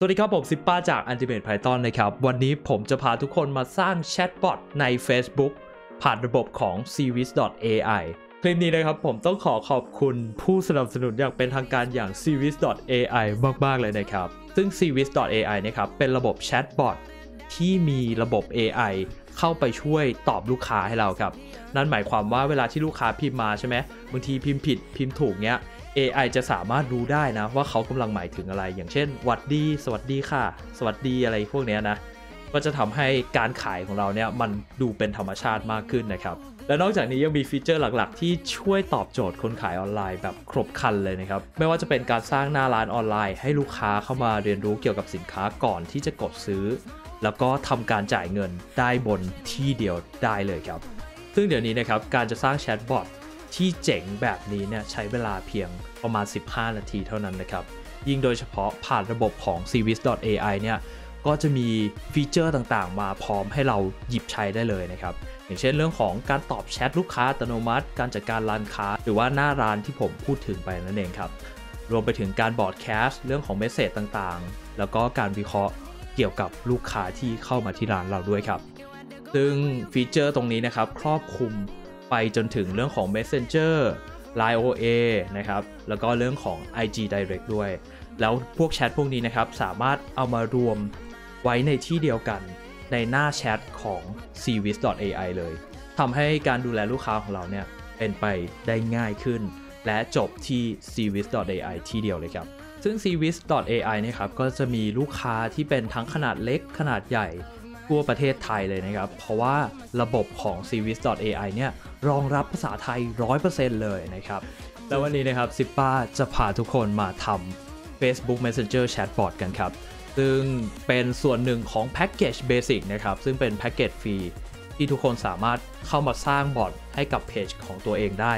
สวัสดีครับ ผมซิปป้าจากอั t i m a t e Python นะครับ วันนี้ผมจะพาทุกคนมาสร้างแชทบอทใน Facebook ผ่านระบบของ s e r v i c e AI คลิปนี้นะครับ ผมต้องขอขอบคุณผู้สนับสนุนอย่างเป็นทางการอย่าง s e r v i c e AI มาก ๆ เลยนะครับ ซึ่ง s e r v i c e AI นะครับ เป็นระบบแชทบอทที่มีระบบ AI เข้าไปช่วยตอบลูกค้าให้เราครับ นั่นหมายความว่าเวลาที่ลูกค้าพิมพ์มาใช่ไหมบางทีพิมพ์ผิดพิมพ์ถูกเนี้ย AI จะสามารถรู้ได้นะว่าเขากำลังหมายถึงอะไรอย่างเช่นหวัดดี สวัสดีค่ะ สวัสดีอะไรพวกนี้นะก็จะทำให้การขายของเราเนี่ยมันดูเป็นธรรมชาติมากขึ้นนะครับและนอกจากนี้ยังมีฟีเจอร์หลักๆ ที่ช่วยตอบโจทย์คนขายออนไลน์แบบครบคันเลยนะครับไม่ว่าจะเป็นการสร้างหน้าร้านออนไลน์ให้ลูกค้าเข้ามาเรียนรู้เกี่ยวกับสินค้าก่อนที่จะกดซื้อ แล้วก็ทำการจ่ายเงินได้บนที่เดียวได้เลยครับซึ่งเดี๋ยวนี้นะครับการจะสร้างแชทบอทที่เจ๋งแบบนี้เนี่ยใช้เวลาเพียงประมาณ 15 นาทีเท่านั้นนะครับ ยิ่งโดยเฉพาะผ่านระบบของ c e v i s AI เนี่ยก็จะมีฟีเจอร์ต่างๆมาพร้อมให้เราหยิบใช้ได้เลยนะครับอย่างเช่นเรื่องของการตอบแชทลูกค้าอัตโนมัติ การจัดการร้านค้าหรือว่าหน้าร้านที่ผมพูดถึงไปนั่นเองครับ รวมไปถึงการบอร์ดแคสต์ เรื่องของเมสเซจต่างๆ แล้วก็การวิเคราะห์เกี่ยวกับลูกค้าที่เข้ามาที่ร้านเราด้วยครับ ซึ่งฟีเจอร์ตรงนี้นะครับครอบคลุมไปจนถึงเรื่องของ Messenger Line OA นะครับแล้วก็เรื่องของ IG Direct ด้วย แล้วพวกแชทพวกนี้นะครับ สามารถเอามารวมไว้ในที่เดียวกันในหน้าแชทของ c v i s AI เลยทำให้การดูแลลูกค้าของเราเนี่ย เป็นไปได้ง่ายขึ้น และจบที่ c v i s AI ที่เดียวเลยครับ ซึ่ง c v i s AI นะครับ ก็จะมีลูกค้าที่เป็นทั้งขนาดเล็กขนาดใหญ่ทั่วประเทศไทยเลยนะครับ เพราะว่าระบบของ s e r v i c e AI เนี่ย รองรับภาษาไทย 100%เลยนะครับ แล้ววันนี้นะครับซิป้าจะพาทุกคนมาทำ Facebook Messenger Chatbot กันครับ ซึ่งเป็นส่วนหนึ่งของแพ็กเกจเบสิกนะครับ ซึ่งเป็นแพ็กเกจฟรีที่ทุกคนสามารถเข้ามาสร้างบอทให้กับเพจ ของตัวเองได้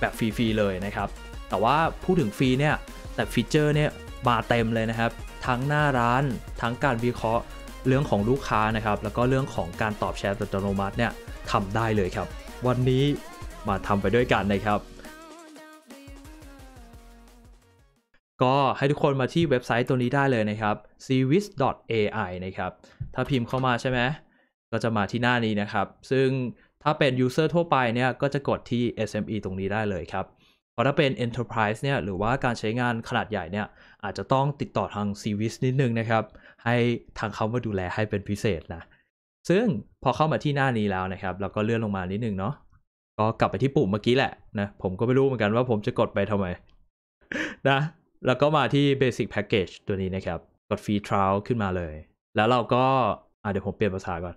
แบบฟรีๆเลยนะครับ แต่ว่าพูดถึงฟรีเนี่ย แต่ฟีเจอร์เนี่ยมาเต็มเลยนะครับ ทั้งหน้าร้านทั้งการวิเคราะห์เรื่องของลูกค้านะครับ แล้วก็เรื่องของการตอบแชทอัตโนมัติเนี่ยทำได้เลยครับ วันนี้มาทำไปด้วยกันนะครับ ก็ให้ทุกคนมาที่เว็บไซต์ตัวนี้ได้เลยนะครับ e r v i s ai นะครับ ถ้าพิมพ์เข้ามาใช่ไหม ก็จะมาที่หน้านี้นะครับ ซึ่งถ้าเป็น user ทั่วไปเนี่ย ก็จะกดที่ SME ตรงนี้ได้เลยครับ พอถ้าเป็น enterprise เนี่ย หรือว่าการใช้งานขนาดใหญ่เนี่ย อาจจะต้องติดต่อทาง service นิดนึงนะครับให้ทางเขามาดูแลให้เป็นพิเศษนะ ซึ่งพอเข้ามาที่หน้านี้แล้วนะครับ เราก็เลื่อนลงมานิดนึงเนาะ ก็กลับไปที่ปุ่มเมื่อกี้แหละนะ ผมก็ไม่รู้เหมือนกันว่าผมจะกดไปทำไมนะ แล้วก็มาที่ Basic Package ตัวนี้นะครับ กด Free Trial ขึ้นมาเลย แล้วเราก็อ่เดี๋ยวผมเปลี่ยนภาษาก่อน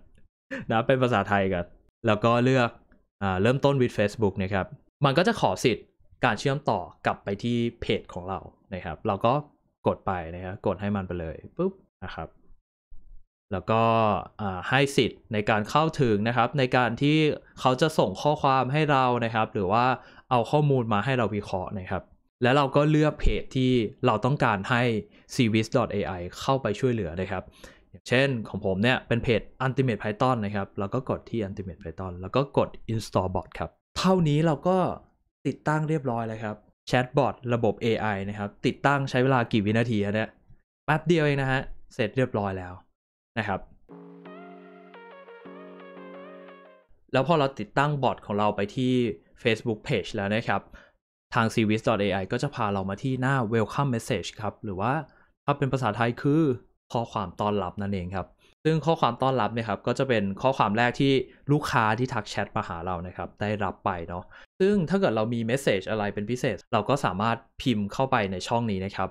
นะ เป็นภาษาไทยก่อน แล้วก็เลือกอ่าเริ่มต้น with Facebook นะครับ มันก็จะขอสิทธิ์การเชื่อมต่อกลับไปที่เพจของเรา นะครับ เราก็กดไปนะครับ กดให้มันไปเลยปุ๊บะครับ แล้วก็ให้สิทธิ์ในการเข้าถึงนะครับ ในการที่เขาจะส่งข้อความให้เรานะครับ หรือว่าเอาข้อมูลมาให้เราวิเคราะห์นะครับ แล้วเราก็เลือกเพจที่เราต้องการให้ c v i s AI เข้าไปช่วยเหลือนะครับเช่นของผมเนี่ยเป็นเพจ Ultimate Python นะครับแล้วก็กดที่ Ultimate Python แล้วก็กด Install Bot ครับเท่านี้เราก็ติดตั้งเรียบร้อยเลยครับแชทบอทระบบ AI นะครับ ติดตั้งใช้เวลากี่วินาทีเนี่ยแป๊บเดียวเองนะฮะเสร็จเรียบร้อยแล้วนะครับ แล้วพอเราติดตั้งบอทของเราไปที่ Facebook Page แล้วนะครับ ทาง s e r v i c e AI ก็จะพาเรามาที่หน้า Welcome Message ครับ หรือว่าถ้าเป็นภาษาไทยคือข้อความต้อนรับนั่นเองครับ ซึ่งข้อความต้อนรับเนี่ยครับก็จะเป็นข้อความแรกที่ลูกค้าที่ทักแชทมาหาเรานะครับ ได้รับไปเนาะ ซึ่งถ้าเกิดเรามีเมสเซจอะไรเป็นพิเศษ เราก็สามารถพิมพ์เข้าไปในช่องนี้นะครับ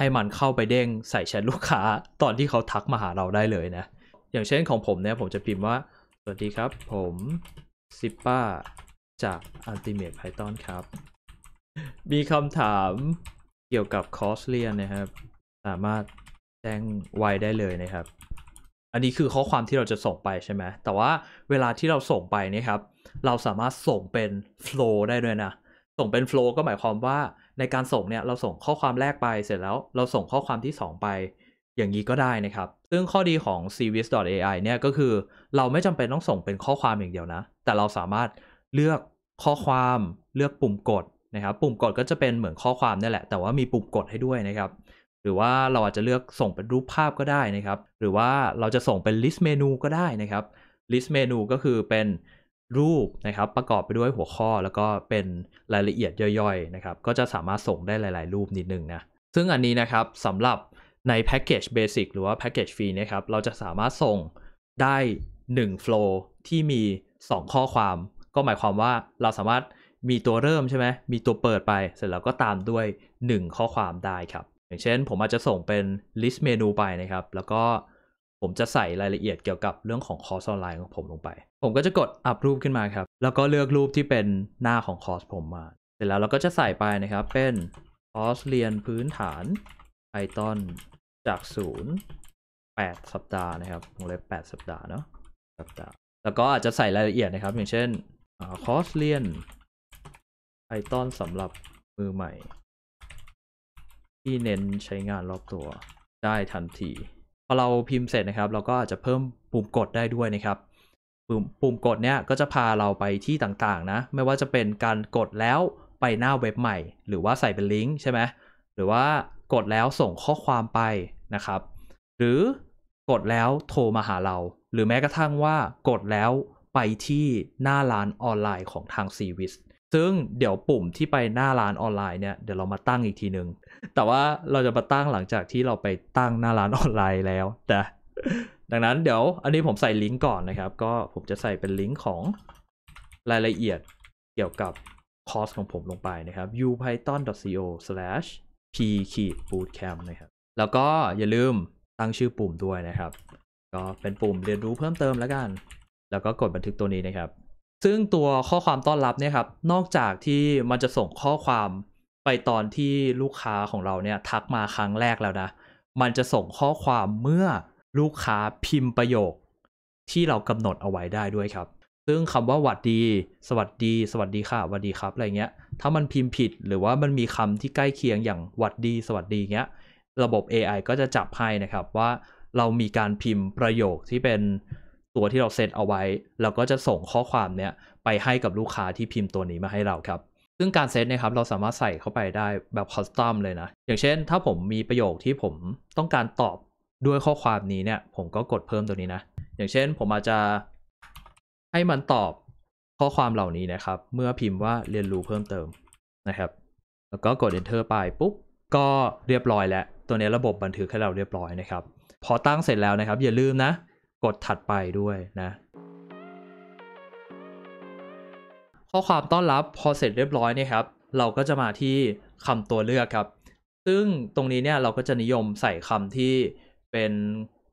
ให้มันเข้าไปเด้งใส่แชทลูกค้า ตอนที่เขาทักมาหาเราได้เลยนะ อย่างเช่นของผมเนี่ย ผมจะพิมพ์ว่าสวัสดีครับ ผมซิปป้าจาก Ultimate Python ครับ มีคำถามเกี่ยวกับคอร์สเรียนนะครับ สามารถแจ้งไวได้เลยนะครับ อันนี้คือข้อความที่เราจะส่งไปใช่ไหมแต่ว่าเวลาที่เราส่งไปนี่ครับ เราสามารถส่งเป็นโฟล์ได้ด้วยนะ ส่งเป็นโฟล์ก็หมายความว่าในการส่งเนี่ยเราส่งข้อความแรกไปเสร็จแล้วเราส่งข้อความที่ 2 ไป อย่างนี้ก็ได้นะครับ ซึ่งข้อดีของ c v i s AI เนี่ยก็คือเราไม่จำเป็นต้องส่งเป็นข้อความอย่างเดียวนะ แต่เราสามารถเลือกข้อความเลือกปุ่มกดนะครับ ปุ่มกดก็จะเป็นเหมือนข้อความนี่แหละ แต่ว่ามีปุ่มกดให้ด้วยนะครับ หรือว่าเราอาจจะเลือกส่งเป็นรูปภาพก็ได้นะครับ หรือว่าเราจะส่งเป็นลิสต์เมนูก็ได้นะครับลิสต์เมนูก็คือเป็นรูปนะครับประกอบไปด้วยหัวข้อแล้วก็เป็นรายละเอียดย่อยๆนะครับก็จะสามารถส่งได้หลายๆรูปนิดนึงนะ ซึ่งอันนี้นะครับสำหรับในแพ็กเกจเบสิกหรือว่าแพ็กเกจฟรีนะครับเราจะสามารถส่งได้ 1 flow ที่มี 2 ข้อความ ก็หมายความว่าเราสามารถมีตัวเริ่มใช่ไหมมีตัวเปิดไป เสร็จแล้วก็ตามด้วย 1 ข้อความได้ครับอย่างเช่นผมอาจจะส่งเป็น list เมนูไปนะครับแล้วก็ผมจะใส่รายละเอียดเกี่ยวกับเรื่องของคอร์สออนไลน์ของผมลงไปผมก็จะกดอัพรูปขึ้นมาครับ แล้วก็เลือกรูปที่เป็นหน้าของคอร์สผมมา เสร็จแล้วเราก็จะใส่ไปนะครับ เป็นคอร์สเรียนพื้นฐาน Python จากศูนย์แปดสัปดาห์นะครับวงเล็บแปดสัปดาห์เนาะสัปดาห์ แล้วก็อาจจะใส่รายละเอียดนะครับอย่างเช่นคอร์สเรียน Python สำหรับมือใหม่ที่เน้นใช้งานรอบตัวได้ทันที พอเราพิมพ์เสร็จนะครับ เราก็อาจจะเพิ่มปุ่มกดได้ด้วยนะครับปุ่มกดเนี่ยก็จะพาเราไปที่ต่างๆ นะ ไม่ว่าจะเป็นการกดแล้วไปหน้าเว็บใหม่ หรือว่าใส่เป็นลิงก์ใช่ไหม หรือว่ากดแล้วส่งข้อความไปนะครับ หรือกดแล้วโทรมาหาเรา หรือแม้กระทั่งว่ากดแล้วไปที่หน้าร้านออนไลน์ของทางซีวิสซึ่งเดี๋ยวปุ่มที่ไปหน้าร้านออนไลน์เนี่ยเดี๋ยวเรามาตั้งอีกทีหนึง่งแต่ว่าเราจะมาตั้งหลังจากที่เราไปตั้งหน้าร้านออนไลน์แล้วแต่ดังนั้นเดี๋ยวอันนี้ผมใส่ลิงก์ก่อนนะครับ ก็ผมจะใส่เป็นลิงก์ของรายละเอียดเกี่ยวกับคอร์สของผมลงไปนะครับ upython.co/p-bootcamp นะครับ แล้วก็อย่าลืมตั้งชื่อปุ่มด้วยนะครับ ก็เป็นปุ่มเรียนรู้เพิ่มเติมแล้วกัน แล้วก็กดบันทึกตัวนี้นะครับ ซึ่งตัวข้อความต้อนรับเนี่ยครับ นอกจากที่มันจะส่งข้อความไปตอนที่ลูกค้าของเราเนี่ยทักมาครั้งแรกแล้วนะมันจะส่งข้อความเมื่อลูกค้าพิมพ์ประโยคที่เรากำหนดเอาไว้ได้ด้วยครับ ซึ่งคำว่าหวัดดี สวัสดี สวัสดีค่ะหวัดดีครับ อะไรเงี้ย ถ้ามันพิมพ์ผิดหรือว่ามันมีคำที่ใกล้เคียงอย่างหวัดดี สวัสดี เงี้ย ระบบ AI ก็จะจับให้นะครับว่าเรามีการพิมพ์ประโยคที่เป็นตัวที่เราเซตเอาไว้ แล้วก็จะส่งข้อความเนี้ยไปให้กับลูกค้าที่พิมพ์ตัวนี้มาให้เราครับ ซึ่งการเซตนะครับเราสามารถใส่เข้าไปได้แบบคอสตอมเลยนะ อย่างเช่น ถ้าผมมีประโยคที่ผมต้องการตอบด้วยข้อความนี้เนี่ยผมก็กดเพิ่มตัวนี้นะ อย่างเช่นผมอาจจะให้มันตอบข้อความเหล่านี้นะครับ เมื่อพิมพ์ว่าเรียนรู้เพิ่มเติมนะครับ แล้วก็กด enter ไปปุ๊บก็เรียบร้อยแล้ว ตัวนี้ระบบบันทึกให้เราเรียบร้อยนะครับ พอตั้งเสร็จแล้วนะครับอย่าลืมนะกดถัดไปด้วยนะ ข้อความต้อนรับพอเสร็จเรียบร้อยนะครับ เราก็จะมาที่คำตัวเลือกครับ ซึ่งตรงนี้เนี่ยเราก็จะนิยมใส่คำที่เป็น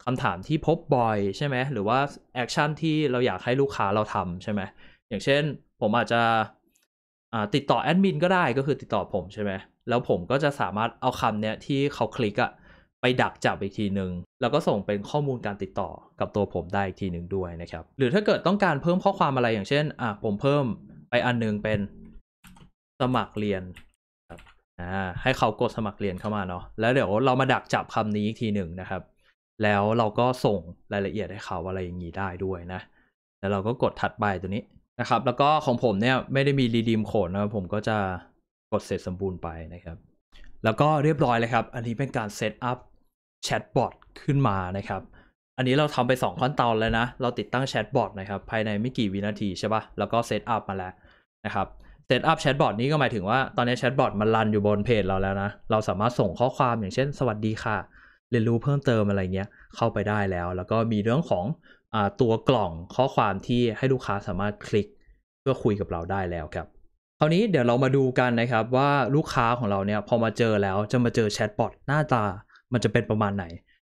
คำถามที่พบบ่อยใช่ไหม หรือว่าแอคชั่นที่เราอยากให้ลูกค้าเราทำใช่ไหมอย่างเช่นผมอาจจะติดต่อแอดมินก็ได้ก็คือติดต่อผมใช่ไหมแล้วผมก็จะสามารถเอาคำเนี้ยที่เขาคลิกอะไปดักจับอีกทีหนึ่งแล้วก็ส่งเป็นข้อมูลการติดต่อกับตัวผมได้อีกทีหนึ่งด้วยนะครับ หรือถ้าเกิดต้องการเพิ่มข้อความอะไรอย่างเช่นอ่ะผมเพิ่มไปอันนึงเป็นสมัครเรียนอ่าให้เขากดสมัครเรียนเข้ามาเนาะแล้วเดี๋ยวเรามาดักจับคำนี้อีกทีหนึ่งนะครับ แล้วเราก็ส่งรายละเอียดให้เขาอะไรอย่างนี้ได้ด้วยนะ แล้วเราก็กดถัดไปตัวนี้นะครับแล้วก็ของผมเนี่ยไม่ได้มีรีดีมโคดนะผมก็จะกดเสร็จสมบูรณ์ไปนะครับแล้วก็เรียบร้อยเลยครับอันนี้เป็นการเซตอัพแชทบอทขึ้นมานะครับ อันนี้เราทำไป2ขั้นตอนแล้วนะเราติดตั้งแชทบอทนะครับภายในไม่กี่วินาทีใช่ปะ่ะ แล้วก็เซตอัพมาแล้วนะครับเซตอัพแชทบอทนี้ก็หมายถึงว่าตอนนี้แชทบอทมันรันอยู่บนเพจเราแล้วนะเราสามารถส่งข้อความอย่างเช่น สวัสดีค่ะ เรียนรู้เพิ่มเติมอะไรเงี้ยเข้าไปได้แล้ว แล้วก็มีเรื่องของอตัวกล่องข้อความที่ให้ลูกค้าสามารถคลิกเพื่อคุยกับเราได้แล้ว ครับคราวนี้เดี๋ยวเรามาดูกันนะครับว่าลูกค้าของเราเนี่ยพอมาเจอแล้วจะมาเจอแชทบอทหน้าตามันจะเป็นประมาณไหน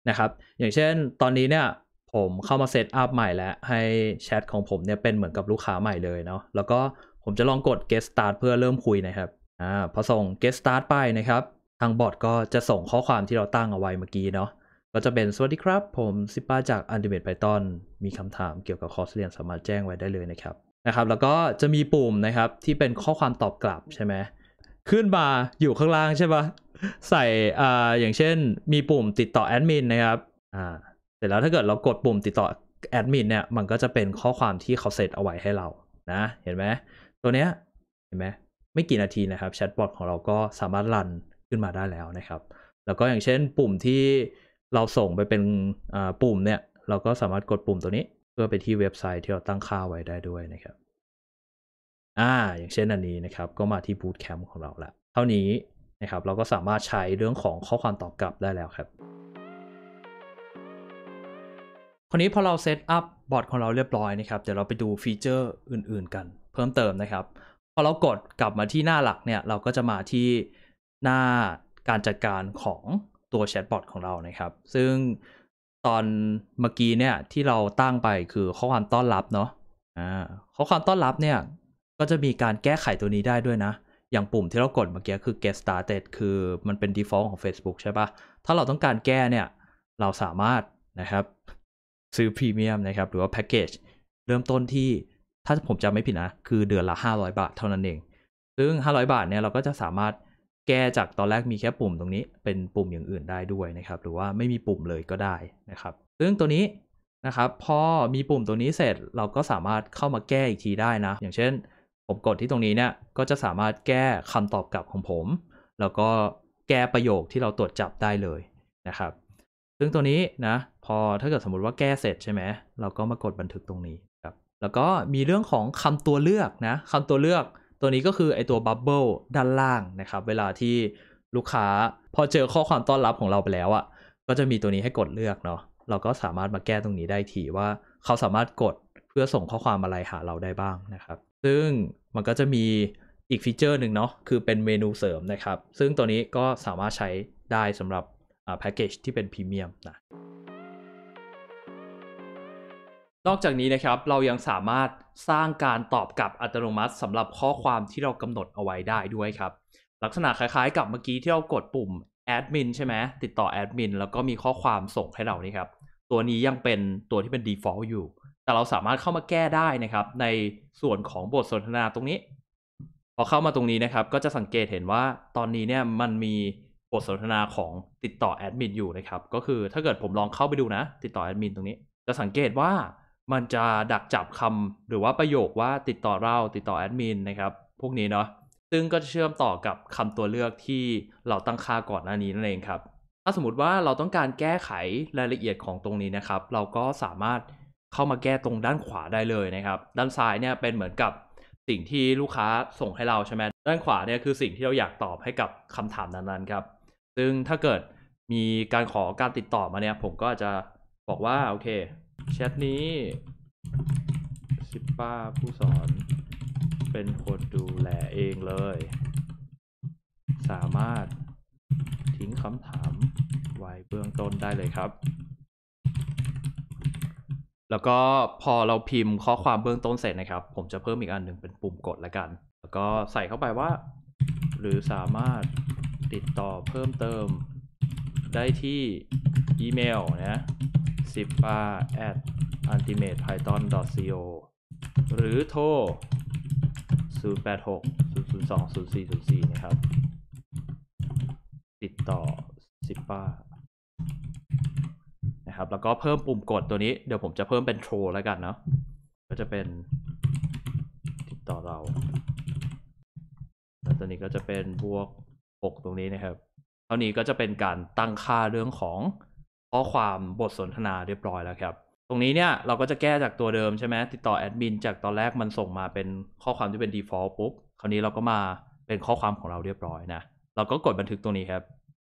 นะครับอย่างเช่น ตอนนี้เนี่ยผมเข้ามาเซตอัพใหม่แล้วให้แชทของผมเนี่ยเป็นเหมือนกับลูกค้าใหม่เลยเนาะแล้วก็ผมจะลองกด get start เพื่อเริ่มคุยนะครับ อ่า พอส่ง get start ไปนะครับ ทางบอทก็จะส่งข้อความที่เราตั้งเอาไว้เมื่อกี้เนาะ ก็จะเป็นสวัสดีครับ ผมซิป้าจาก Ultimate Python มีคำถามเกี่ยวกับคอร์สเรียนสามารถแจ้งไว้ได้เลยนะครับ นะครับ แล้วก็จะมีปุ่มนะครับที่เป็นข้อความตอบกลับใช่ไหม ขึ้นมา อยู่ข้างล่างใช่ปะใส่ อ่า อย่างเช่น มีปุ่มติดต่อแอดมินนะครับ อ่าเสร็จแล้วถ้าเกิดเรากดปุ่มติดต่อแอดมินเนี่ย มันก็จะเป็นข้อความที่เขาเซตเอาไว้ให้เรา นะ เห็นไหมตัวเนี้ยเห็นไหมไม่กี่นาทีนะครับแชทบอทของเราก็สามารถรันขึ้นมาได้แล้วนะครับ แล้วก็อย่างเช่นปุ่มที่เราส่งไปเป็นปุ่มเนี่ย เราก็สามารถกดปุ่มตัวนี้ เพื่อไปที่เว็บไซต์ที่เราตั้งค่าไว้ได้ด้วยนะครับอ่าอย่างเช่นอันนี้นะครับ ก็มาที่บูตแคมป์ของเราละเท่านี้นะครับเราก็สามารถใช้เรื่องของข้อความตอบกลับได้แล้วครับคนนี้พอเราเซตอัพบอร์ดของเราเรียบร้อยนะครับเดี๋ยวเราไปดูฟีเจอร์อื่นๆกันเพิ่มเติมนะครับ พอเรากดกลับมาที่หน้าหลักเนี่ยเราก็จะมาที่หน้าการจัดการของตัวแชทบอทของเรานะครับ ซึ่งตอนเมื่อกี้เนี่ยที่เราตั้งไปคือข้อความต้อนรับเนาะ อ่า ข้อความต้อนรับเนี่ยก็จะมีการแก้ไขตัวนี้ได้ด้วยนะ อย่างปุ่มที่เรากดเมื่อกี้คือ get started คือมันเป็น default ของ Facebook ใช่ปะถ้าเราต้องการแก้เนี่ยเราสามารถนะครับซื้อพรีเมียมนะครับหรือว่าแพ็กเกจเริ่มต้นที่ถ้าผมจำไม่ผิดนะ คือเดือนละ500 บาทเท่านั้นเอง ซึ่ง 500 บาทเนี่ยเราก็จะสามารถแก้จากตอนแรกมีแค่ปุ่มตรงนี้ เป็นปุ่มอย่างอื่นได้ด้วยนะครับ หรือว่าไม่มีปุ่มเลยก็ได้นะครับ ซึ่งตัวนี้นะครับพอมีปุ่มตัวนี้เสร็จเราก็สามารถเข้ามาแก้อีกทีได้นะ อย่างเช่น ผมกดที่ตรงนี้เนี่ยก็จะสามารถแก้คำตอบกลับของผมแล้วก็แก้ประโยคที่เราตรวจจับได้เลยนะครับ ซึ่งตัวนี้นะพอถ้าเกิดสมมติว่าแก้เสร็จใช่ไหมเราก็มากดบันทึกตรงนี้แล้วก็มีเรื่องของคำตัวเลือกนะคำตัวเลือกตัวนี้ก็คือไอตัวบับเบิลด้านล่างนะครับ เวลาที่ลูกค้าพอเจอข้อความต้อนรับของเราไปแล้วอะ่ะก็จะมีตัวนี้ให้กดเลือกเนาะเราก็สามารถมาแก้ตรงนี้ได้ทีว่าเขาสามารถกดเพื่อส่งข้อความอะไรหาเราได้บ้างนะครับ ซึ่งมันก็จะมีอีกฟีเจอร์หนึ่งเนาะคือเป็นเมนูเสริมนะครับ ซึ่งตัวนี้ก็สามารถใช้ได้สำหรับแพ็กเกจที่เป็นพรีเมียมนะนอกจากนี้ นะครับ เรายังสามารถสร้างการตอบกลับอัตโนมัติสำหรับข้อความที่เรากำหนดเอาไว้ได้ด้วยครับ ลักษณะ คล้ายๆ กับเมื่อกี้ที่เรากดปุ่มแอดมินใช่ไหม ติดต่อแอดมิน แล้วก็มีข้อความส่งให้เรา นี่ครับ ตัวนี้ยังเป็นตัวที่เป็น default อยู่ แต่เราสามารถเข้ามาแก้ได้นะครับ ในส่วนของบทสนทนาตรงนี้ พอเข้ามาตรงนี้นะครับ ก็จะสังเกตเห็นว่าตอนนี้เนี่ยมันมีบทสนทนาของติดต่อแอดมินอยู่นะครับ ก็คือถ้าเกิดผมลองเข้าไปดูนะ ติดต่อแอดมินตรงนี้ จะสังเกตว่ามันจะดักจับคำหรือว่าประโยคว่าติดต่อเราติดต่อแอดมินนะครับ พวกนี้เนาะ ซึ่งก็จะเชื่อมต่อกับคำตัวเลือกที่เราตั้งค่าก่อนหน้านี้นั่นเองครับ ถ้าสมมติว่าเราต้องการแก้ไขรายละเอียดของตรงนี้นะครับ เราก็สามารถเข้ามาแก้ตรงด้านขวาได้เลยนะครับ ด้านซ้ายเนี่ยเป็นเหมือนกับสิ่งที่ลูกค้าส่งให้เราใช่ไหมด้านขวาเนี่ยคือสิ่งที่เราอยากตอบให้กับคำถามนั้นๆครับ ซึ่งถ้าเกิดมีการขอการติดต่อมาเนี่ย ผมก็จะบอกว่าโอเคแชทนี้ซิปป้าผู้สอนเป็นคนดูแลเองเลย สามารถทิ้งคำถามไว้เบื้องต้นได้เลยครับ แล้วก็พอเราพิมพ์ข้อความเบื้องต้นเสร็จนะครับ ผมจะเพิ่มอีกอันหนึ่งเป็นปุ่มกดละกัน แล้วก็ใส่เข้าไปว่า หรือสามารถติดต่อเพิ่มเติมได้ที่อีเมลนะ sipa at u n t i m a t e p y t h o n c o หรือโทร 086 002 0404 นะครับ ติดต่อ sipa นะครับ แล้วก็เพิ่มปุ่มกดตัวนี้เดี๋ยวผมจะเพิ่มเป็นโทรแล้วกันเนาะก็จะเป็นติดต่อเรา แล้วตัวนี้ก็จะเป็นบวก6 ตรงนี้นะครับ เท่านี้ก็จะเป็นการตั้งค่าเรื่องของข้อความบทสนทนาเรียบร้อยแล้วครับ ตรงนี้เนี่ยเราก็จะแก้จากตัวเดิมใช่ไหมติดต่อแอดมินจากตอนแรกมันส่งมาเป็นข้อความที่เป็น default ปุ๊บคราวนี้เราก็มาเป็นข้อความของเราเรียบร้อยนะ เราก็กดบันทึกตรงนี้ครับ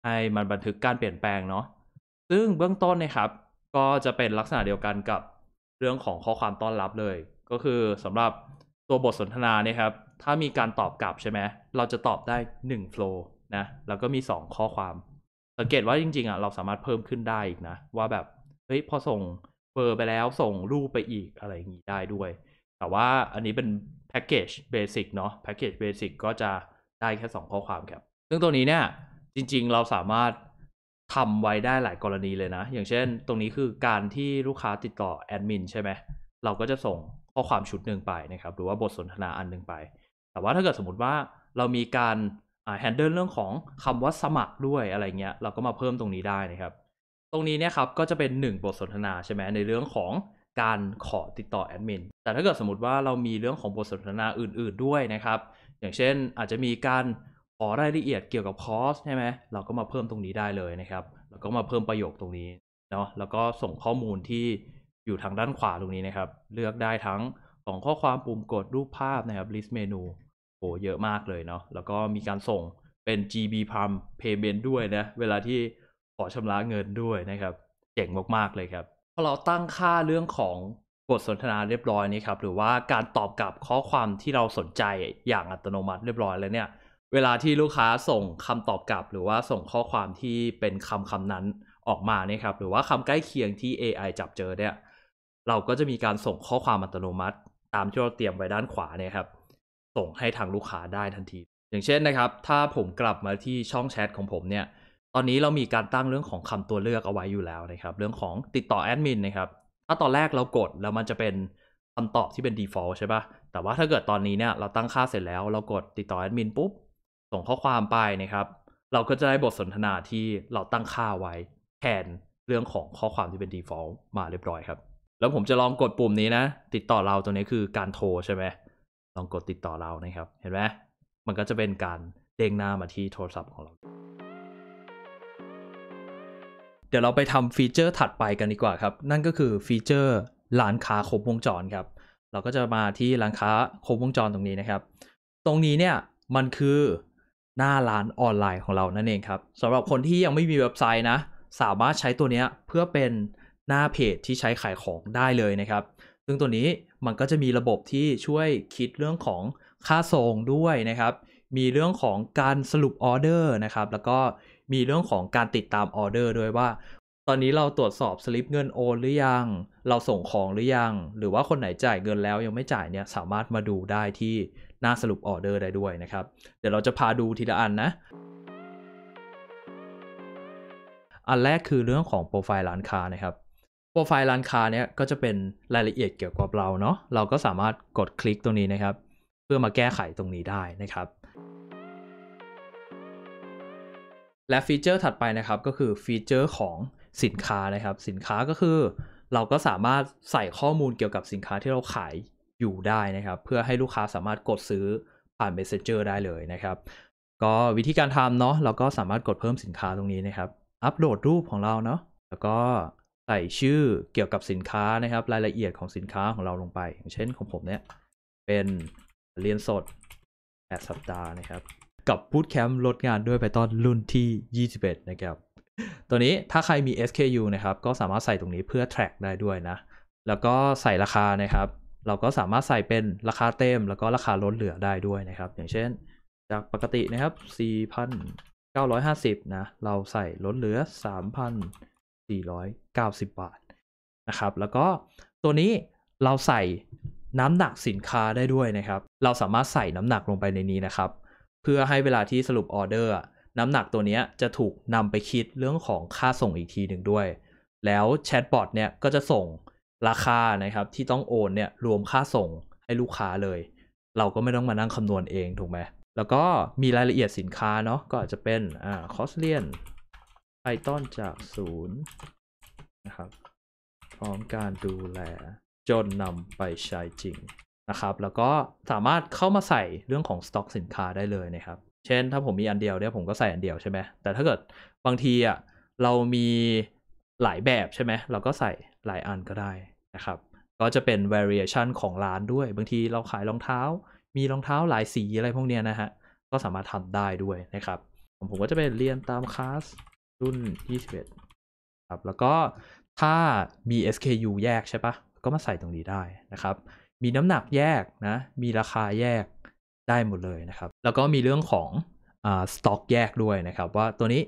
ให้มันบันทึกการเปลี่ยนแปลงเนาะซึ่งเบื้องต้นนะครับ ก็จะเป็นลักษณะเดียวกันกับเรื่องของข้อความต้อนรับเลย ก็คือสำหรับตัวบทสนทนาเนี่ยครับ ถ้ามีการตอบกลับใช่ไหมเราจะตอบได้ 1 flow นะแล้วก็มี 2 ข้อความังเกตว่าจริงๆอ่ะเราสามารถเพิ่มขึ้นได้อีกนะ ว่าแบบเฮ้ยพอส่งเบอร์ไปแล้วส่งรูปไปอีกอะไรอย่างนี้ได้ด้วย แต่ว่าอันนี้เป็นแพ็กเกจเบสิกเนาะแพ็กเกจเบสิกก็จะได้แค่ 2 ข้อความครับซึ่งตัวนี้เนี่ย จริงๆเราสามารถทำไว้ได้หลายกรณีเลยนะ อย่างเช่นตรงนี้คือการที่ลูกค้าติดต่อแอดมินใช่ไหม เราก็จะส่งข้อความชุดหนึ่งไปนะครับ หรือว่าบทสนทนาอันหนึ่งไป แต่ว่าถ้าเกิดสมมติว่าเรามีการแฮนเดิลเรื่องของคำว่าสมัครด้วยอะไรเงี้ยเราก็มาเพิ่มตรงนี้ได้นะครับ ตรงนี้เนี่ยครับก็จะเป็น1บทสนทนาใช่ไหมในเรื่องของการขอติดต่อแอดมินแต่ถ้าเกิดสมมติว่าเรามีเรื่องของบทสนทนาอื่น ๆด้วยนะครับ อย่างเช่น อาจจะมีการขอรายละเอียดเกี่ยวกับคอร์สใช่ไหมเราก็มาเพิ่มตรงนี้ได้เลยนะครับแล้วก็มาเพิ่มประโยคตรงนี้เนาะแล้วก็ส่งข้อมูลที่อยู่ทางด้านขวาตรงนี้นะครับเลือกได้ทั้งของข้อความปุ่มกดรูปภาพนะครับลิสต์เมนูโหเยอะมากเลยเนาะแล้วก็มีการส่งเป็น GB Palm Payment ด้วยนะเวลาที่ขอชำระเงินด้วยนะครับเจ๋งมากๆเลยครับพอเราตั้งค่าเรื่องของบทสนทนาเรียบร้อยนี่ครับหรือว่าการตอบกลับข้อความที่เราสนใจอย่างอัตโนมัติ เรียบร้อยแล้วเนี่ย เวลาที่ลูกค้าส่งคำตอบกลับหรือว่าส่งข้อความที่เป็นคำคำนั้นออกมาเนี่ยครับหรือว่าคำใกล้เคียงที่ AI จับเจอเนี่ยเราก็จะมีการส่งข้อความอัตโนมัติ ตามที่เราเตรียมไว้ด้านขวาเนี่ยครับส่งให้ทางลูกค้าได้ทันทีอย่างเช่นนะครับถ้าผมกลับมาที่ช่องแชทของผมเนี่ยตอนนี้เรามีการตั้งเรื่องของคำตัวเลือกเอาไว้อยู่แล้วนะครับเรื่องของติดต่อแอดมินนะครับถ้าตอนแรกเรากดแล้วมันจะเป็นคำตอบที่เป็น default ใช่ปะ่ะแต่ว่าถ้าเกิดตอนนี้เนี่ยเราตั้งค่าเสร็จแล้วเรากดติดต่อแอดมินปุ๊บส่งข้อความไปนะครับเราก็จะได้บทสนทนาที่เราตั้งค่าไว้แทนเรื่องของข้อความที่เป็น default มาเรียบร้อยครับแล้วผมจะลองกดปุ่มนี้นะติดต่อเราตัวนี้คือการโทรใช่ไหมลองกดติดต่อเรานะครับ เห็นไหมมันก็จะเป็นการเด้งหน้ามาที่โทรศัพท์ของเรา เดี๋ยวเราไปทำฟีเจอร์ถัดไปกันดีกว่าครับ นั่นก็คือฟีเจอร์ร้านค้าครบวงจรครับ เราก็จะมาที่ร้านค้าครบวงจรตรงนี้นะครับ ตรงนี้เนี่ยมันคือหน้าร้านออนไลน์ของเรานั่นเองครับสำหรับคนที่ยังไม่มีเว็บไซต์นะ สามารถใช้ตัวนี้เพื่อเป็นหน้าเพจที่ใช้ขายของได้เลยนะครับซึ่งตัวนี้มันก็จะมีระบบที่ช่วยคิดเรื่องของค่าส่งด้วยนะครับ มีเรื่องของการสรุปออเดอร์นะครับ แล้วก็มีเรื่องของการติดตามออเดอร์ด้วยว่า ตอนนี้เราตรวจสอบสลิปเงินโอนหรือยัง เราส่งของหรือยัง หรือว่าคนไหนจ่ายเงินแล้วยังไม่จ่ายเนี่ยสามารถมาดูได้ที่หน้าสรุปออเดอร์ได้ด้วยนะครับ เดี๋ยวเราจะพาดูทีละอันนะ อันแรกคือเรื่องของโปรไฟล์ร้านค้านะครับโปรไฟล์ร้านค้าเนี่ยก็จะเป็นรายละเอียดเกี่ยวกับเราเนาะ เราก็สามารถกดคลิกตรงนี้นะครับ เพื่อมาแก้ไขตรงนี้ได้นะครับ และฟีเจอร์ถัดไปนะครับก็คือฟีเจอร์ของสินค้านะครับ สินค้าก็คือเราก็สามารถใส่ข้อมูลเกี่ยวกับสินค้าที่เราขายอยู่ได้นะครับ เพื่อให้ลูกค้าสามารถกดซื้อผ่าน Messenger ได้เลยนะครับ ก็วิธีการทำเนาะเราก็สามารถกดเพิ่มสินค้าตรงนี้นะครับ อัปโหลดรูปของเราเนาะแล้วก็ใส่ชื่อเกี่ยวกับสินค้านะครับรายละเอียดของสินค้าของเราลงไป อย่างเช่นของผมเนี่ยเป็นเรียนสดแปดสัปดาห์นะครับกับพูดแคมป์ลดงานด้วยไปตอนรุ่นที่21นะครับตัวนี้ถ้าใครมี SKU นะครับก็สามารถใส่ตรงนี้เพื่อ track ได้ด้วยนะ แล้วก็ใส่ราคานะครับ เราก็สามารถใส่เป็นราคาเต็ม แล้วก็ราคาลดเหลือได้ด้วยนะครับ อย่างเช่น จากปกตินะครับ 4,950นะเราใส่ลดเหลือ 3,000 490 บาทนะครับ แล้วก็ตัวนี้เราใส่น้ำหนักสินค้าได้ด้วยนะครับ เราสามารถใส่น้ำหนักลงไปในนี้นะครับ เพื่อให้เวลาที่สรุปออเดอร์น้ำหนักตัวนี้จะถูกนำไปคิดเรื่องของค่าส่งอีกทีหนึ่งด้วย แล้วแชทบอทเนี่ยก็จะส่งราคานะครับ ที่ต้องโอนเนี่ยรวมค่าส่งให้ลูกค้าเลย เราก็ไม่ต้องมานั่งคำนวณเองถูกไหม แล้วก็มีรายละเอียดสินค้าเนาะ ก็อาจจะเป็นอ่าคอสเลียน Python จากศูนย์นะครับ พร้อมการดูแล จนนำไป ใช้ จริงนะครับ แล้วก็สามารถเข้ามาใส่เรื่องของสต็อกสินค้าได้เลยนะครับ เช่นถ้าผมมีอันเดียวเนี่ยผมก็ใส่อันเดียว ใช่ไหม แต่ถ้าเกิดบางทีอ่ะเรามีหลายแบบ ใช่ไหม เราก็ใส่หลายอันก็ได้ นะครับ ก็จะเป็น variation ของร้านด้วย บางทีเราขายรองเท้า มีรองเท้าหลายสีอะไรพวกเนี้ยนะฮะ ก็สามารถทำได้ด้วยนะครับผมก็จะไปเรียนตามคลาสรุ่น 21 ครับ แล้วก็ถ้ามี SKU แยกใช่ปะก็มาใส่ตรงนี้ได้นะครับ มีน้ำหนักแยกนะ มีราคาแยกได้หมดเลยนะครับ แล้วก็มีเรื่องของอสต็อกแยกด้วยนะครับ ว่าตัวนี้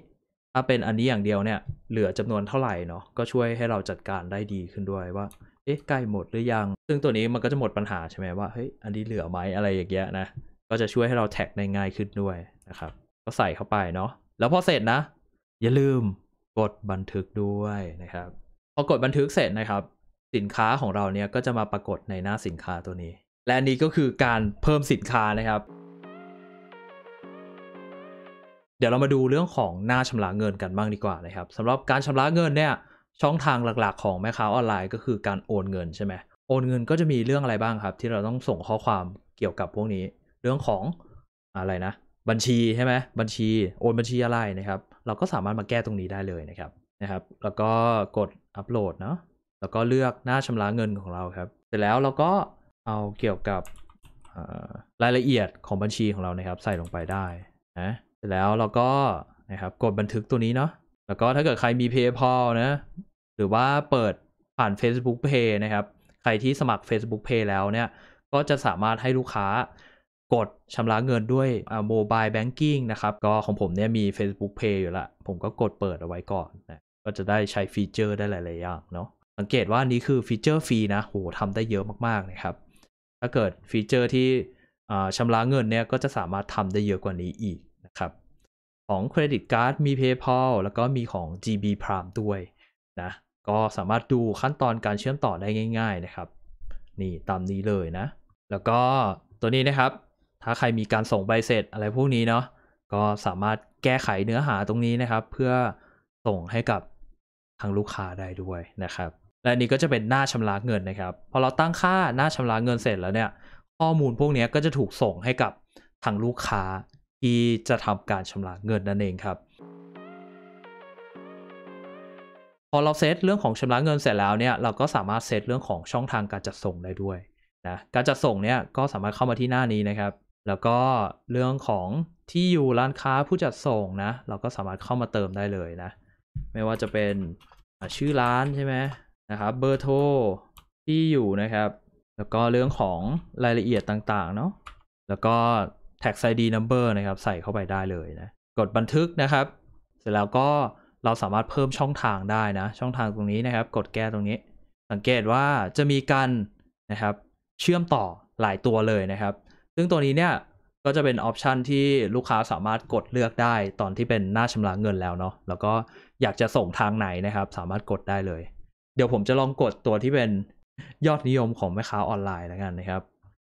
ถ้าเป็นอันนี้อย่างเดียวเนี่ย เหลือจำนวนเท่าไหร่เนาะก็ช่วยให้เราจัดการได้ดีขึ้นด้วยว่า เอ๊ะใกล้หมดหรือยัง ซึ่งตัวนี้มันก็จะหมดปัญหาใช่ไหมว่าเฮ้ยอันนี้เหลือไหมอะไรอย่างเงี้ยนะก็จะช่วยให้เราแท็กได้ง่ายขึ้นด้วยนะครับ ก็ใส่เข้าไปเนาะแล้วพอเสร็จนะอย่าลืมกดบันทึกด้วยนะครับ พอกดบันทึกเสร็จนะครับ สินค้าของเราเนี่ยก็จะมาปรากฏในหน้าสินค้าตัวนี้ และนี้ก็คือการเพิ่มสินค้านะครับ เดี๋ยวเรามาดูเรื่องของหน้าชำระเงินกันบ้างดีกว่านะครับสำหรับการชำระเงินเนี่ยช่องทางหลัก ๆ ของแม่ค้าออนไลน์ ก็คือการโอนเงินใช่ไหมโอนเงินก็จะมีเรื่องอะไรบ้างครับ ที่เราต้องส่งข้อความเกี่ยวกับพวกนี้ เรื่องของอะไรนะบัญชีใช่ไหมบัญชีโอนบัญชีอะไรนะครับ เราก็สามารถมาแก้ตรงนี้ได้เลยนะครับนะครับ แล้วก็กดอัปโหลดเนาะแล้วก็เลือกหน้าชำระเงินของเราครับเสร็จแล้วเราก็เอาเกี่ยวกับรายละเอียดของบัญชีของเรานะครับ ใส่ลงไปได้นะเสร็จแล้วเราก็นะครับกดบันทึกตัวนี้เนาะแล้วก็ถ้าเกิดใครมี PayPal นะหรือว่าเปิดผ่าน Facebook Pay นะครับใครที่สมัคร Facebook Pay แล้วเนี่ยก็จะสามารถให้ลูกค้ากดชำระเงินด้วยโมบายแบงกิ้งนะครับ ก็ของผมเนี่ยมี Facebook Pay อยู่ละ ผมก็กดเปิดเอาไว้ก่อนนะก็จะได้ใช้ฟีเจอร์ได้หลาย ๆ อย่างเนาะสังเกตว่านี้คือฟีเจอร์ฟรีนะ โหทำได้เยอะมากๆนะครับ ถ้าเกิดฟีเจอร์ที่ชำระเงินเนี่ย ก็จะสามารถทำได้เยอะกว่านี้อีกนะครับ ของเครดิตการ์ดมี PayPal แล้วก็มีของ GB Prime ด้วยนะ ก็สามารถดูขั้นตอนการเชื่อมต่อได้ง่าย ๆนะครับ นี่ตามนี้เลยนะ แล้วก็ตัวนี้นะครับถ้าใครมีการส่งใบเสร็จอะไรพวกนี้เนาะก็สามารถแก้ไขเนื้อหาตรงนี้นะครับ เพื่อส่งให้กับทางลูกค้าได้ด้วยนะครับ และนี้ก็จะเป็นหน้าชำระเงินนะครับพอเราตั้งค่าหน้าชำระเงินเสร็จแล้วเนี่ย ข้อมูลพวกนี้ก็จะถูกส่งให้กับทางลูกค้าที่จะทำการชำระเงินนั่นเองครับ พอเราเซตเรื่องของชำระเงินเสร็จแล้วเนี่ยเราก็สามารถเซตเรื่องของช่องทางการจัดส่งได้ด้วยนะการจัดส่งเนี่ยก็สามารถเข้ามาที่หน้านี้นะครับแล้วก็เรื่องของที่อยู่ร้านค้าผู้จัดส่งนะ เราก็สามารถเข้ามาเติมได้เลยนะไม่ว่าจะเป็นชื่อร้านใช่ไหมนะครับเบอร์โทรที่อยู่นะครับ แล้วก็เรื่องของรายละเอียดต่างๆ เนาะแล้วก็ tag ID number นะครับ ใส่เข้าไปได้เลยนะ กดบันทึกนะครับ เสร็จแล้วก็เราสามารถเพิ่มช่องทางได้นะ ช่องทางตรงนี้นะครับ กดแก้ตรงนี้ สังเกตว่าจะมีการนะครับเชื่อมต่อหลายตัวเลยนะครับซึ่งตัวนี้เนี่ยก็จะเป็นออปชันที่ลูกค้าสามารถกดเลือกได้ตอนที่เป็นหน้าชำระเงินแล้วเนาะแล้วก็อยากจะส่งทางไหนนะครับ สามารถกดได้เลย เดี๋ยวผมจะลองกดตัวที่เป็นยอดนิยมของแม่ค้าออนไลน์แล้วกันนะครับ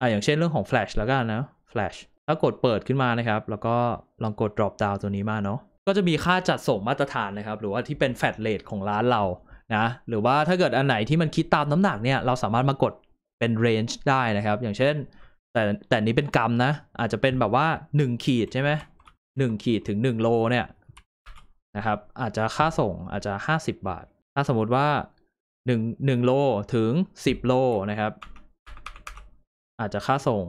อ่าอย่างเช่นเรื่องของ Flash แล้วกันนะ Flash ถ้ากดเปิดขึ้นมานะครับ แล้วก็ลองกด drop down ตัวนี้มาเนาะก็จะมีค่าจัดส่งมาตรฐานนะครับหรือว่าที่เป็น flat rate ของร้านเรานะหรือว่าถ้าเกิดอันไหนที่มันคิดตามน้ำหนักเนี่ยเราสามารถมากดเป็น range ได้นะครับ อย่างเช่นแต่แต่นี้เป็นกรรมนะ อาจจะเป็นแบบว่าหนึ่งขีดใช่ไหมหนึ่งขีดถึงหนึ่งโลเนี่ยนะครับ อาจจะค่าส่งอาจจะห้าสิบบาท ถ้าสมมติว่าหนึ่งหนึ่งโลถึงสิบโลนะครับ อาจจะค่าส่ง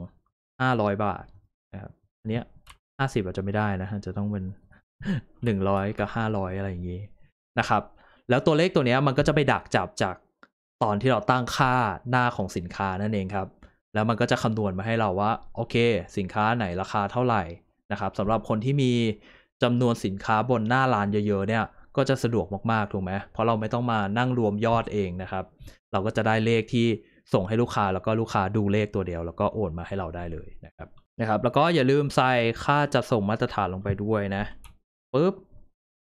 ห้าร้อยบาทนะครับอันเนี้ยห้าสิบอาจจะไม่ได้นะ จะต้องเป็นหนึ่งร้อยกับห้าร้อยอะไรอย่างนี้ นะครับ แล้วตัวเลขตัวเนี้ยมันก็จะไปดักจับจากตอนที่เราตั้งค่าหน้าของสินค้านั่นเองครับแล้วมันก็จะคำนวณมาให้เราว่าโอเค สินค้าไหนราคาเท่าไหร่นะครับสำหรับคนที่มีจำนวนสินค้าบนหน้าร้านเยอะๆ เนี่ยก็จะสะดวกมากๆถูกไหมเพราะเราไม่ต้องมานั่งรวมยอดเองนะครับ เราก็จะได้เลขที่ส่งให้ลูกค้าแล้วก็ลูกค้าดูเลขตัวเดียว แล้วก็โอนมาให้เราได้เลยนะครับนะครับแล้วก็อย่าลืมใส่ค่าจัดส่งมาตรฐานลงไปด้วยนะปุ๊บ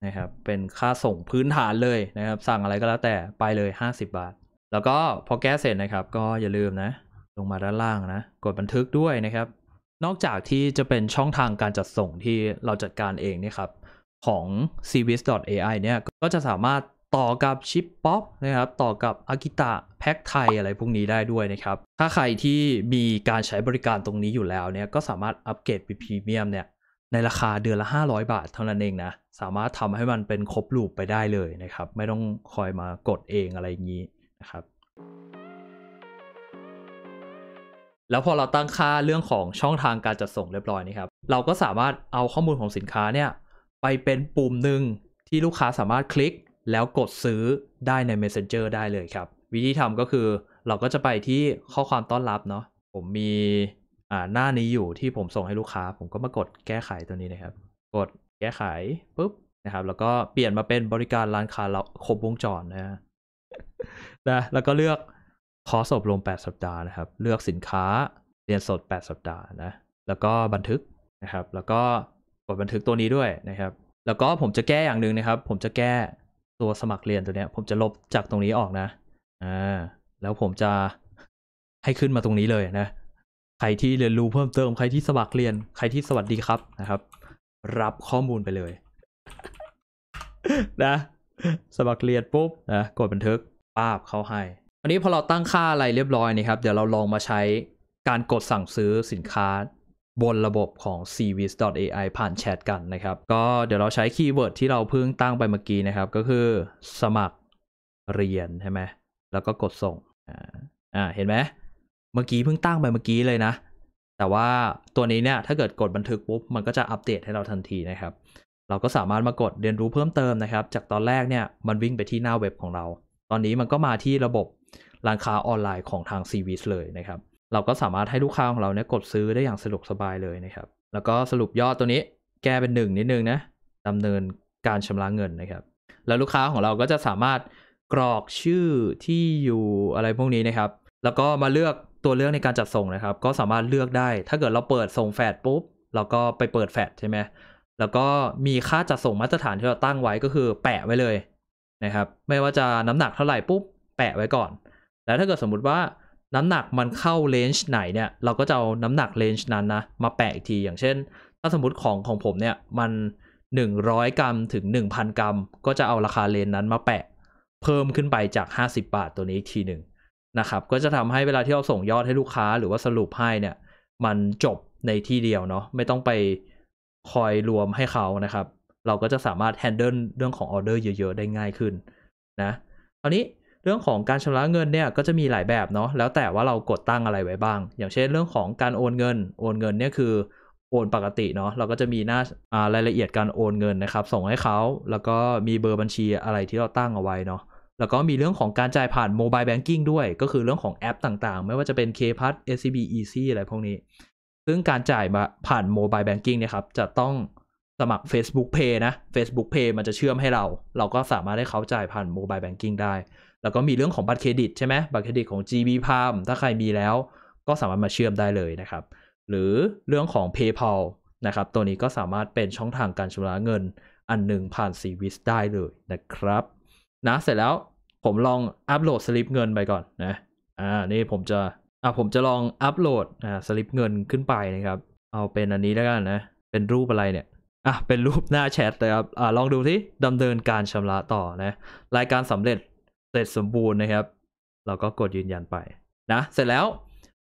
นะครับเป็นค่าส่งพื้นฐานเลยนะครับ สั่งอะไรก็แล้วแต่ไปเลย 50 บาท แล้วก็พอแก้เสร็จนะครับ ก็อย่าลืมนะลงมาด้านล่างนะ กดบันทึกด้วยนะครับ นอกจากที่จะเป็นช่องทางการจัดส่งที่เราจัดการเองนี่ครับของ c v i s AI เนี่ยก็จะสามารถต่อกับชิปป๊อปนะครับ ต่อกับอากิตะแพ็กไทยอะไรพวกนี้ได้ด้วยนะครับ ถ้าใครที่มีการใช้บริการตรงนี้อยู่แล้วเนี่ยก็สามารถอัปเกรดไปพรีเมียมเนี่ย ในราคาเดือนละ 500 บาทเท่านั้นเองนะ สามารถทำให้มันเป็นครบลูปไปได้เลยนะครับไม่ต้องคอยมากดเองอะไรอย่างนี้นะครับแล้วพอเราตั้งค่าเรื่องของช่องทางการจัดส่งเรียบร้อยนี่ครับ เราก็สามารถเอาข้อมูลของสินค้าเนี่ย ไปเป็นปุ่มหนึ่งที่ลูกค้าสามารถคลิก แล้วกดซื้อได้ใน Messenger ได้เลยครับ วิธีทำก็คือ เราก็จะไปที่ข้อความต้อนรับเนาะผมมีอ่าหน้านี้อยู่ที่ผมส่งให้ลูกค้า ผมก็มากดแก้ไขตัวนี้นะครับ กดแก้ไขปุ๊บนะครับแล้วก็เปลี่ยนมาเป็นบริการร้านค้าเราครบวงจรนะฮะนะ แล้วก็เลือกคอร์สอบรม8สัปดาห์นะครับ เลือกสินค้า เรียนสด8สัปดาห์นะ แล้วก็บันทึกนะครับ แล้วก็กดบันทึกตัวนี้ด้วยนะครับ แล้วก็ผมจะแก้อย่างหนึ่งนะครับ ผมจะแก้ตัวสมัครเรียนตัวเนี้ย ผมจะลบจากตรงนี้ออกนะ อ่า แล้วผมจะให้ขึ้นมาตรงนี้เลยนะ ใครที่เรียนรู้เพิ่มเติม ใครที่สมัครเรียน ใครที่สวัสดีครับนะครับ รับข้อมูลไปเลยนะ สมัครเรียนปุ๊บนะ กดบันทึกป้าบเข้าให้อันนี้พอเราตั้งค่าอะไรเรียบร้อยนะครับเดี๋ยวเราลองมาใช้การกดสั่งซื้อสินค้า บนระบบของ c v i s AI ผ่านแชทกันนะครับก็เดี๋ยวเราใช้คีย์เวิร์ดที่เราเพิ่งตั้งไปเมื่อกี้นะครับ ก็คือสมัครเรียนใช่ไหมแล้วก็กดส่งอ่าเห็นไหมเมื่อกี้เพิ่งตั้งไปเมื่อกี้เลยนะ แต่ว่าตัวนี้เนี่ยถ้าเกิดกดบันทึกปุ๊บมันก็จะอัปเดตให้เราทันทีนะครับ เราก็สามารถมากดเรียนรู้เพิ่มเติมนะครับ จากตอนแรกเนี่ยมันวิ่งไปที่หน้าเว็บของเราตอนนี้มันก็มาที่ระบบร้านค้าออนไลน์ของทางซีวิสเลยนะครับ เราก็สามารถให้ลูกค้าของเราเนี่ยกดซื้อได้อย่างสะดวกสบายเลยนะครับ แล้วก็สรุปยอดตัวนี้แก้เป็นหนึ่งนิดนึงนะดำเนินการชำระเงินนะครับ แล้วลูกค้าของเราก็จะสามารถกรอกชื่อที่อยู่อะไรพวกนี้นะครับ แล้วก็มาเลือกตัวเลือกในการจัดส่งนะครับ ก็สามารถเลือกได้ถ้าเกิดเราเปิดส่งแฟดปุ๊บเราก็ไปเปิดแฟดใช่ไหมแล้วก็มีค่าจัดส่งมาตรฐานที่เราตั้งไว้ก็คือแปะไว้เลยนะครับไม่ว่าจะน้ำหนักเท่าไหร่ปุ๊บแปะไว้ก่อน แล้วถ้าเกิดสมมุติว่าน้ำหนักมันเข้าเลนจ์ไหนเนี่ยเราก็จะเอาน้ำหนักเลนจ์นั้นนะมาแปะอีกที อย่างเช่น ถ้าสมมติของของผมเนี่ยมัน 100 กรัมถึง 1,000 กรัมก็จะเอาราคาเลนนั้นมาแปะเพิ่มขึ้นไปจาก50บาทตัวนี้อีกทีหนึ่งนะครับก็จะทำให้เวลาที่เราส่งยอดให้ลูกค้าหรือว่าสรุปให้เนี่ย มันจบในที่เดียวเนาะไม่ต้องไปคอยรวมให้เขานะครับเราก็จะสามารถแฮนเดิลเรื่องของออเดอร์เยอะ ๆ ได้ง่ายขึ้น นะ คราวนี้เรื่องของการชำระเงินเนี่ยก็จะมีหลายแบบเนาะ แล้วแต่ว่าเรากดตั้งอะไรไว้บ้าง อย่างเช่นเรื่องของการโอนเงิน โอนเงินเนี่ยคือโอนปกติเนาะ เราก็จะมีหน้ารายละเอียดการโอนเงินนะครับ ส่งให้เขา แล้วก็มีเบอร์บัญชีอะไรที่เราตั้งเอาไว้เนาะ แล้วก็มีเรื่องของการจ่ายผ่านโมบายแบงกิ้งด้วย ก็คือเรื่องของแอปต่างๆ ไม่ว่าจะเป็น k p a s s SCB e C อะไรพวกนี้ ซึ่งการจ่ายผ่านโมบายแบงกิ้งเนี่ยครับ จะต้องสมัคร Facebook Pay นะ Facebook Pay มันจะเชื่อมให้เรา เราก็สามารถให้เขาจ่ายผ่านโมบายแบงกิ้งได้ แล้วก็มีเรื่องของบัตรเครดิตใช่ไหมบัตรเครดิตของ GB p a l m ถ้า ใครมีแล้ว ก็สามารถมาเชื่อมได้เลยนะครับ หรือเรื่องของ PayPal นะครับ ตัวนี้ก็สามารถเป็นช่องทางการชำระเงินอันหนึ่งผ่านซีวิสได้เลยนะครับนะเสร็จแล้วผมลองอัปโหลดสลิปเงินไปก่อนนะอ่านี่ผมจะอ่าผมจะลองอัปโหลดอ่าสลิปเงินขึ้นไปนะครับเอาเป็นอันนี้แล้วกันนะเป็นรูปอะไรเนี่ย่ะเป็นรูปหน้าแชทนะครับอ่ลองดูที่ดำเนินการชำระต่อนะ รายการสำเร็จ เสร็จสมบูรณ์นะครับ เราก็กดยืนยันไปนะ เสร็จแล้ว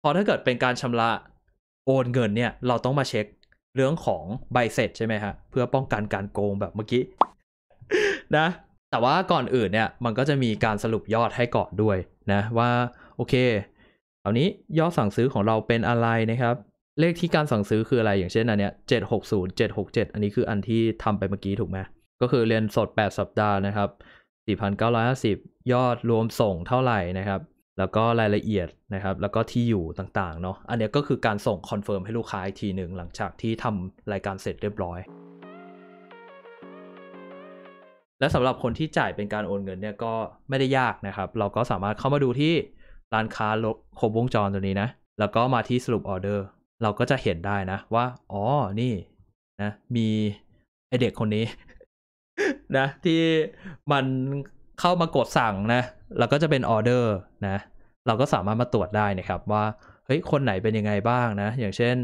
พอถ้าเกิดเป็นการชำระโอนเงินเนี่ย เราต้องมาเช็คเรื่องของใบเสร็จใช่ไหมฮะเพื่อป้องกันการโกงแบบเมื่อกี้นะ แต่ว่าก่อนอื่นเนี่ย มันก็จะมีการสรุปยอดให้ก่อนด้วยนะว่าโอเคคอานี้ยอดสั่งซื้อของเราเป็นอะไรนะครับเลขที่การสั่งซื้อคืออะไรอย่างเช่นอันเนี้ยเจ็ดหกศูนย์เจ็ดหกเจ็ดอันนี้คืออันที่ทำไปเมื่อกี้ถูกไหมก็คือเรียนสดแปดสัปดาห์นะครับสี่พันเก้าร้อยอดรวมส่งเท่าไหร่นะครับ แล้วก็รายละเอียดนะครับ แล้วก็ที่อยู่ต่างๆเนาะอันนี้ก็คือการส่งคอนเฟิร์มให้ลูกค้าอีกทีหนึ่งหลังจากที่ทำรายการเสร็จเรียบร้อย และสำหรับคนที่จ่ายเป็นการโอนเงินเนี่ยก็ไม่ได้ยากนะครับเราก็สามารถเข้ามาดูที่ร้านค้าครบวงจรตัวนี้นะแล้วก็มาที่สรุปออเดอร์เราก็จะเห็นได้นะว่า อ๋อนี่นะ มีไอเด็กคนนี้นะที่มันเข้ามากดสั่งนะ เราก็จะเป็นออเดอร์นะ เราก็สามารถมาตรวจได้นะครับ ว่า เฮ้ยคนไหนเป็นยังไงบ้างนะ อย่างเช่น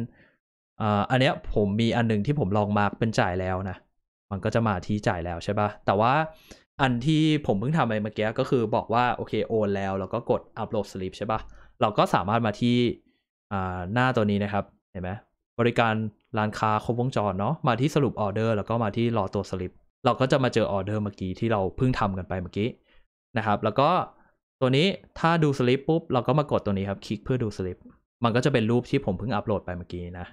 อันเนี้ยผมมีอันหนึ่งที่ผมลองมาร์กเป็นจ่ายแล้วนะมันก็จะมาที่จ่ายแล้วใช่ปะ่ะแต่ว่าอันที่ผมเพิ่งทำไปเมื่อกี้ก็คือบอกว่าโอเคโอน แล้วแล้วก็กดอัปโหลดสลิปใช่ปะ่ะเราก็สามารถมาที่หน้าตัวนี้นะครับ เห็นไหมบริการร้านค้าครบวงจรเนาะมาที่สรุปออเดอร์ แล้วก็มาที่รอตัวสลิปเราก็จะมาเจอออเดอร์เมื่อกี้ที่เราเพิ่งทำกันไปเมื่อกี้ นะครับ แล้วก็ตัวนี้ถ้าดูสลิปปุ๊บเราก็มากดตัวนี้ครับ คลิกเพื่อดูสลิปมันก็จะเป็นรูปที่ผมเพิ่งอัปโหลดไปเมื่อกี้นะ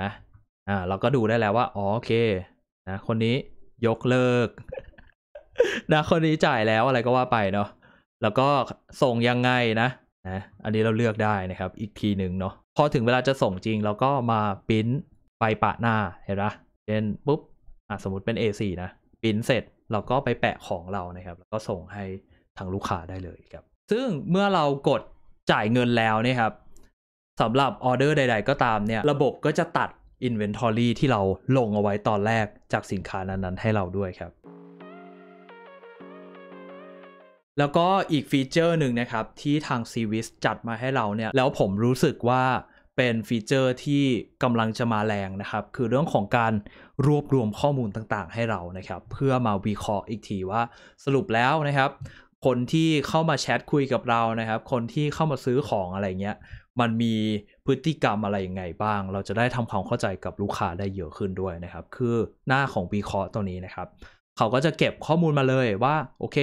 นะอ่า เราก็ดูได้แล้วว่าอ๋อโอเคนะคนนี้ยกเลิก นะ คนนี้จ่ายแล้วอะไรก็ว่าไปเนาะแล้วก็ส่งยังไงนะนะอันนี้เราเลือกได้นะครับอีกทีหนึ่งเนาะพอถึงเวลาจะส่งจริง เราก็มาปริ้นไปปะหน้าเห็นปะเช่นปุ๊บอ่ะสมมติเป็น A4 นะปริ้นเสร็จเราก็ไปแปะของเรานะครับ แล้วก็ส่งให้ทางลูกค้าได้เลยครับ ซึ่งเมื่อเรากดจ่ายเงินแล้วเนี่ยครับสำหรับออเดอร์ใดๆก็ตามเนี่ย ระบบก็จะตัดอินเวนทอรี่ที่เราลงเอาไว้ตอนแรกจากสินค้านั้นๆ ให้เราด้วยครับแล้วก็อีกฟีเจอร์หนึ่งนะครับ ที่ทางซีวิสจัดมาให้เราเนี่ย แล้วผมรู้สึกว่าเป็นฟีเจอร์ที่กำลังจะมาแรงนะครับ คือเรื่องของการรวบรวมข้อมูลต่างๆ ให้เรานะครับเพื่อมาวิเคราะห์อีกทีว่าสรุปแล้วนะครับคนที่เข้ามาแชทคุยกับเรานะครับคนที่เข้ามาซื้อของอะไรเงี้ยมันมีพฤติกรรมอะไรยังไงบ้าง เราจะได้ทำความเข้าใจกับลูกค้าได้เยอะขึ้นด้วยนะครับ คือหน้าของวิเคราะห์ตัวนี้นะครับ เขาก็จะเก็บข้อมูลมาเลยว่าโอเค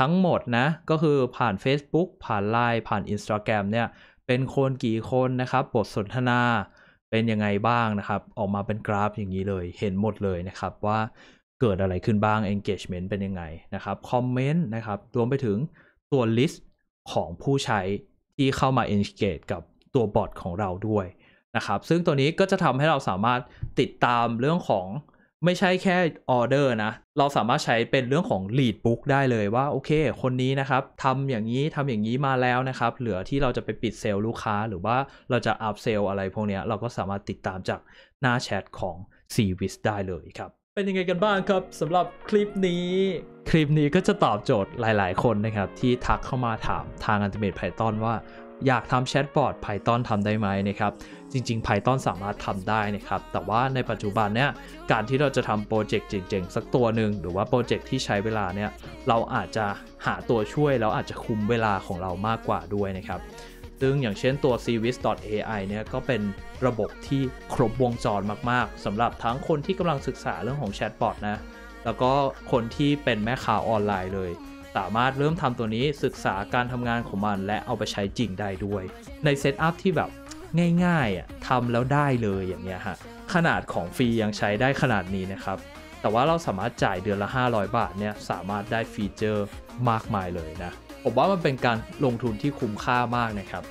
ทั้งหมดนะก็คือผ่าน Facebook ผ่าน Line ผ่าน Instagram เนี่ย เป็นคนกี่คนนะครับบทสนทนาเป็นยังไงบ้างนะครับ ออกมาเป็นกราฟอย่างนี้เลยเห็นหมดเลยนะครับว่าเกิดอะไรขึ้นบ้าง engagement เป็นยังไงนะครับคอมเมนต์นะครับรวมไปถึงตัว list ของผู้ใช้ที่เข้ามา engage กับตัวบอทของเราด้วยนะครับ ซึ่งตัวนี้ก็จะทำให้เราสามารถติดตามเรื่องของไม่ใช่แค่ออเดอร์นะ เราสามารถใช้เป็นเรื่องของ lead book ได้เลยว่าโอเค คนนี้นะครับทำอย่างนี้ทำอย่างนี้มาแล้วนะครับ เหลือที่เราจะไปปิดเซลล์ลูกค้า หรือว่าเราจะอัพเซลอะไรพวกนี้เราก็สามารถติดตามจากหน้าแชทของ c v i s ได้เลยครับเป็นยังไงกันบ้างครับสำหรับคลิปนี้ คลิปนี้ก็จะตอบโจทย์หลายๆ คนนะครับที่ทักเข้ามาถามทางอั t i m a t e Python ว่าอยากทำแชทบอท Python ทำได้ไหมนะครับ จริงๆ Python สามารถทำได้นะครับ แต่ว่าในปัจจุบันเนี่ยการที่เราจะทำโปรเจกต์เจ๋งๆ สักตัวหนึ่ง หรือว่าโปรเจกต์ที่ใช้เวลาเนี่ย เราอาจจะหาตัวช่วย แล้วอาจจะคุมเวลาของเรามากกว่าด้วยนะครับ ซึ่งอย่างเช่นตัว c v i s AI เนี่ย ก็เป็นระบบที่ครบวงจรมากๆสำหรับทั้งคนที่กำลังศึกษาเรื่องของแชทบอทนะแล้วก็คนที่เป็นแม่ข่าวออนไลน์เลยสามารถเริ่มทำตัวนี้ศึกษาการทำงานของมันและเอาไปใช้จริงได้ด้วย ในเซตอัพที่แบบง่ายๆอ่ะทำแล้วได้เลยอย่างเงี้ยฮะขนาดของฟรียังใช้ได้ขนาดนี้นะครับ แต่ว่าเราสามารถจ่ายเดือนละ 500 บาทเนี่ยสามารถได้ฟีเจอร์มากมายเลยนะ ผมว่ามันเป็นการลงทุนที่คุ้มค่ามากนะครับ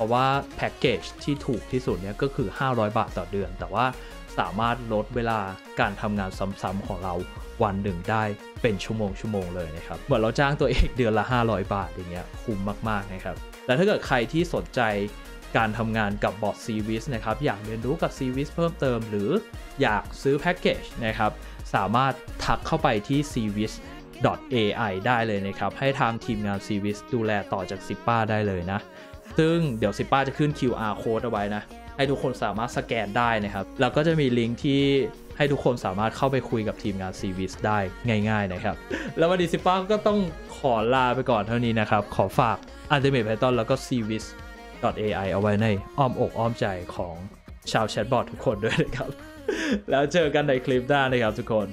ราะว่าแพ็กเกจที่ถูกที่สุดเนี่ยก็คือ 500 บาทต่อเดือน แต่ว่าสามารถลดเวลาการทำงานซ้ำๆของเราวันหนึ่งได้เป็นชั่วโมงชั่วโมงเลยนะครับ เหมือนเราจ้างตัวเองเดือนละ 500 บาทอย่างเงี้ยคุ้มมาก ๆนะครับแต่ถ้าเกิดใครที่สนใจการทำงานกับบอร์ดซีวิสนะครับ อยากเรียนรู้กับซีวิสเพิ่มเติมหรืออยากซื้อแพ็กเกจนะครับ สามารถทักเข้าไปที่ c v i s .ai ได้เลยนะครับ ให้ทางทีมงาน c v i s ดูแลต่อจากซิป้า ได้เลยนะซึ่งเดี๋ยวซิป้าจะขึ้น QR code เอาไว้นะ ให้ทุกคนสามารถสแกนได้นะครับ แล้วก็จะมีลิงก์ที่ให้ทุกคนสามารถเข้าไปคุยกับทีมงานซีวิสได้ง่าย ๆ นะครับ แล้ววันนี้ซิป้าก็ต้องขอลาไปก่อนเท่านี้นะครับ ขอฝาก Ultimate Python แล้วก็ c v i s .ai เอาไว้ในอ้อมอกอ้อมใจของชาวแชทบอททุกคนด้วยนะครับ แล้วเจอกันในคลิปหน้านะครับทุกคน